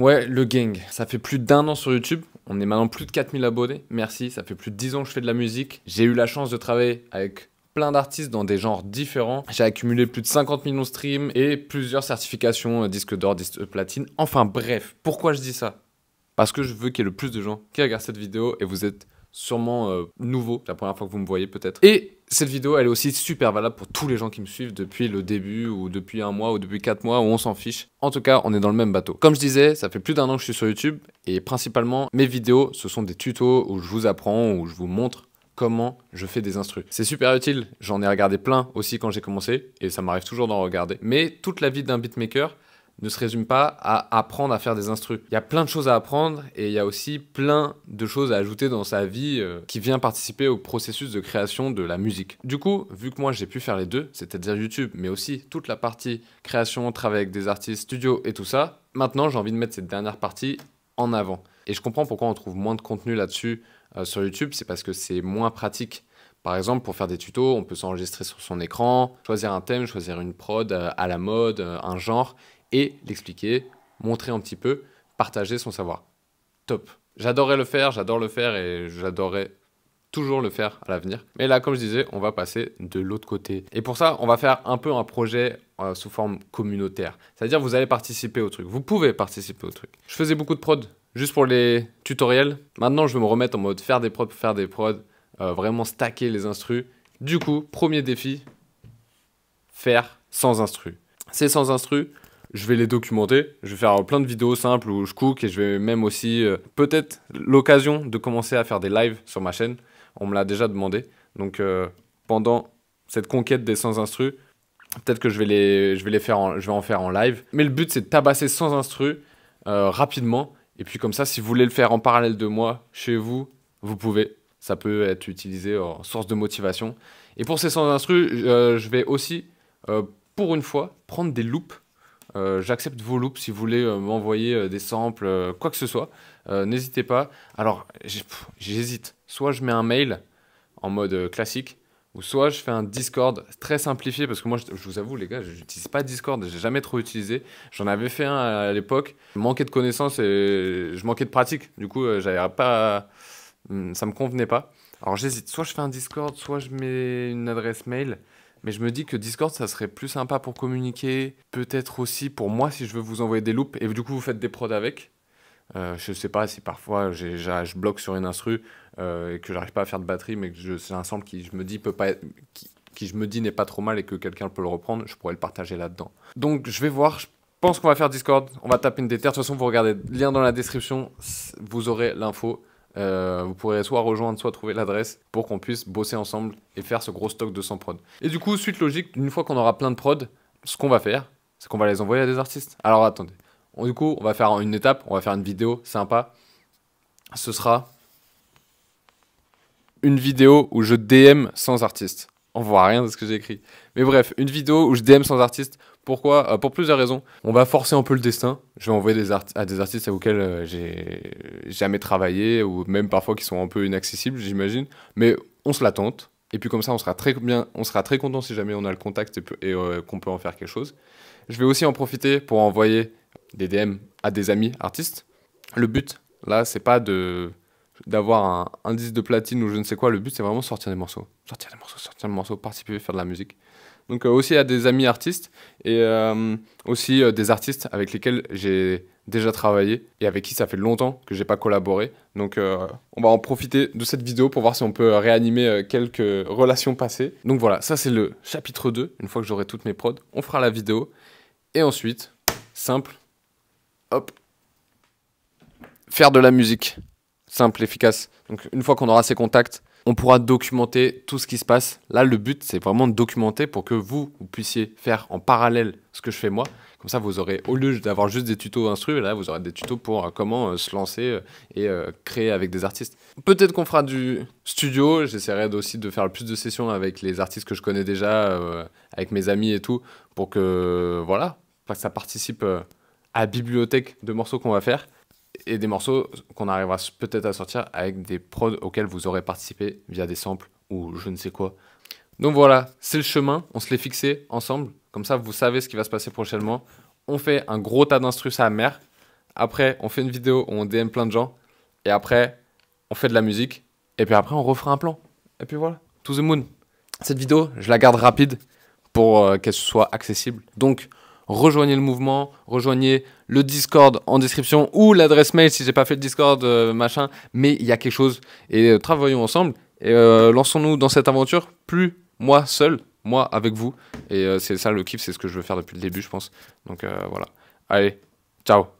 Ouais, le gang. Ça fait plus d'un an sur YouTube. On est maintenant plus de 4000 abonnés. Merci. Ça fait plus de 10 ans que je fais de la musique. J'ai eu la chance de travailler avec plein d'artistes dans des genres différents. J'ai accumulé plus de 50 millions de streams et plusieurs certifications, euh, disque d'or, disque e platine. Enfin bref, pourquoi je dis ça Parce que je veux qu'il y ait le plus de gens qui regardent cette vidéo et vous êtes sûrement euh, nouveau, la première fois que vous me voyez peut-être. Et cette vidéo, elle est aussi super valable pour tous les gens qui me suivent depuis le début ou depuis un mois ou depuis quatre mois où on s'en fiche. En tout cas, on est dans le même bateau. Comme je disais, ça fait plus d'un an que je suis sur YouTube et principalement mes vidéos, ce sont des tutos où je vous apprends, où je vous montre comment je fais des instrus. C'est super utile, j'en ai regardé plein aussi quand j'ai commencé et ça m'arrive toujours d'en regarder. Mais toute la vie d'un beatmaker, ne se résume pas à apprendre à faire des instrus. Il y a plein de choses à apprendre et il y a aussi plein de choses à ajouter dans sa vie euh, qui vient participer au processus de création de la musique. Du coup, vu que moi j'ai pu faire les deux, c'est-à-dire YouTube, mais aussi toute la partie création, travail avec des artistes, studio et tout ça, maintenant j'ai envie de mettre cette dernière partie en avant. Et je comprends pourquoi on trouve moins de contenu là-dessus euh, sur YouTube, c'est parce que c'est moins pratique par exemple, pour faire des tutos, on peut s'enregistrer sur son écran, choisir un thème, choisir une prod euh, à la mode, euh, un genre, et l'expliquer, montrer un petit peu, partager son savoir. Top. J'adorais le faire, j'adore le faire et j'adorerais toujours le faire à l'avenir. Mais là, comme je disais, on va passer de l'autre côté. Et pour ça, on va faire un peu un projet euh, sous forme communautaire. C'est-à-dire, vous allez participer au truc. Vous pouvez participer au truc. Je faisais beaucoup de prod juste pour les tutoriels. Maintenant, je vais me remettre en mode faire des prods faire des prods. Euh, vraiment stacker les instrus. Du coup, premier défi, faire sans instru. c'est sans instru, je vais les documenter, je vais faire plein de vidéos simples où je cook et je vais même aussi euh, peut-être l'occasion de commencer à faire des lives sur ma chaîne. On me l'a déjà demandé. Donc euh, pendant cette conquête des sans instru, peut-être que je vais les, je vais les faire, en, je vais en faire en live. Mais le but c'est de tabasser sans instru rapidement. Et puis comme ça, si vous voulez le faire en parallèle de moi chez vous, vous pouvez. Ça peut être utilisé en source de motivation. Et pour ces 100 instrus, euh, je vais aussi, euh, pour une fois, prendre des loops. Euh, j'accepte vos loops si vous voulez m'envoyer des samples, quoi que ce soit. N'hésitez pas. Alors, j'hésite. Soit je mets un mail en mode classique, ou soit je fais un Discord très simplifié parce que moi je, vous avoue les gars, je n'utilise pas Discord, j'ai jamais trop utilisé. J'en avais fait un à, l'époque, je manquais de connaissances et je manquais de pratique. Du coup, j'avais pas Hmm, ça me convenait pas. Alors j'hésite, soit je fais un Discord, soit je mets une adresse mail. Mais je me dis que Discord, ça serait plus sympa pour communiquer. Peut-être aussi pour moi, si je veux vous envoyer des loops. Et du coup, vous faites des prods avec. Euh, je sais pas si parfois j je bloque sur une instru euh, et que j'arrive pas à faire de batterie, mais que c'est un sample qui je me dis peut pas qui, je me dis n'est pas trop mal et que quelqu'un peut le reprendre, je pourrais le partager là-dedans. Donc je vais voir. Je pense qu'on va faire Discord. On va taper une déter. De toute façon, vous regardez lien dans la description, vous aurez l'info. Euh, vous pourrez soit rejoindre, soit trouver l'adresse pour qu'on puisse bosser ensemble et faire ce gros stock de 100 prod. Et du coup, suite logique, une fois qu'on aura plein de prod, ce qu'on va faire, c'est qu'on va les envoyer à des artistes. Alors attendez, du coup, on va faire une étape, on va faire une vidéo sympa. Ce sera une vidéo où je DM sans artiste. On voit rien de ce que j'ai écrit. Mais bref, une vidéo où je DM sans artiste, pourquoi euh, Pour plusieurs raisons. On va forcer un peu le destin. Je vais envoyer des à des artistes auxquels euh, j'ai jamais travaillé, ou même parfois qui sont un peu inaccessibles, j'imagine. Mais on se la tente. Et puis comme ça, on sera très bien, on sera très content si jamais on a le contact et, euh, qu'on peut en faire quelque chose. Je vais aussi en profiter pour envoyer des DM à des amis artistes. Le but, là, c'est pas de d'avoir un indice de platine ou je ne sais quoi. Le but, c'est vraiment sortir des morceaux. Sortir des morceaux, sortir des morceaux, participer, faire de la musique. Donc euh, aussi à des amis artistes et euh, aussi euh, des artistes avec lesquels j'ai déjà travaillé et avec qui ça fait longtemps que j'ai pas collaboré. Donc on va en profiter de cette vidéo pour voir si on peut réanimer quelques relations passées. Donc voilà, ça c'est le chapitre 2. Une fois que j'aurai toutes mes prods, on fera la vidéo. Et ensuite, simple, hop, faire de la musique simple, efficace. Donc une fois qu'on aura ces contacts, on pourra documenter tout ce qui se passe. Là, le but, c'est vraiment de documenter pour que vous, puissiez faire en parallèle ce que je fais moi. Comme ça, vous aurez, au lieu d'avoir juste des tutos instruits, là, vous aurez des tutos pour euh, comment euh, se lancer euh, et créer avec des artistes. Peut-être qu'on fera du studio. J'essaierai aussi de faire le plus de sessions avec les artistes que je connais déjà, avec mes amis et tout, pour que, voilà, pour que ça participe à la bibliothèque de morceaux qu'on va faire et des morceaux qu'on arrivera peut-être à sortir avec des prods auxquels vous aurez participé via des samples ou je ne sais quoi. Donc voilà, c'est le chemin, on se l'est fixé ensemble, comme ça vous savez ce qui va se passer prochainement. On fait un gros tas d'instrus à mer, après on fait une vidéo où on DM plein de gens, et après on fait de la musique, et puis après on refera un plan. Et puis voilà, to the moon. Cette vidéo, je la garde rapide pour euh, qu'elle soit accessible. Donc rejoignez le mouvement, rejoignez le Discord en description ou l'adresse mail si j'ai pas fait le Discord, euh, machin. Mais il y a quelque chose et euh, travaillons ensemble et euh, lançons-nous dans cette aventure. Plus moi seul, moi avec vous. Et c'est ça le kiff, c'est ce que je veux faire depuis le début, je pense. Donc voilà. Allez, ciao